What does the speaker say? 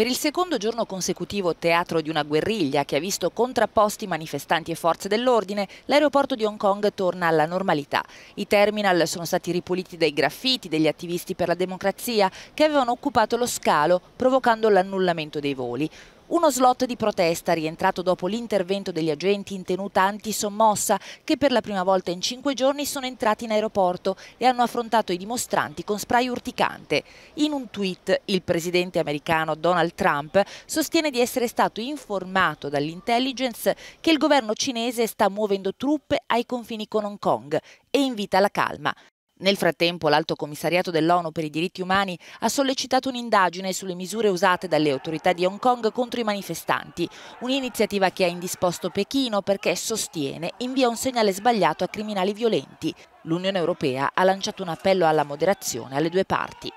Per il secondo giorno consecutivo teatro di una guerriglia che ha visto contrapposti manifestanti e forze dell'ordine, l'aeroporto di Hong Kong torna alla normalità. I terminal sono stati ripuliti dai graffiti degli attivisti per la democrazia che avevano occupato lo scalo provocando l'annullamento dei voli. Uno slot di protesta rientrato dopo l'intervento degli agenti in tenuta antisommossa che per la prima volta in cinque giorni sono entrati in aeroporto e hanno affrontato i dimostranti con spray urticante. In un tweet il presidente americano Donald Trump sostiene di essere stato informato dall'intelligence che il governo cinese sta muovendo truppe ai confini con Hong Kong e invita alla calma. Nel frattempo l'Alto Commissariato dell'ONU per i diritti umani ha sollecitato un'indagine sulle misure usate dalle autorità di Hong Kong contro i manifestanti, un'iniziativa che ha indisposto Pechino perché sostiene invia un segnale sbagliato a criminali violenti. L'Unione Europea ha lanciato un appello alla moderazione alle due parti.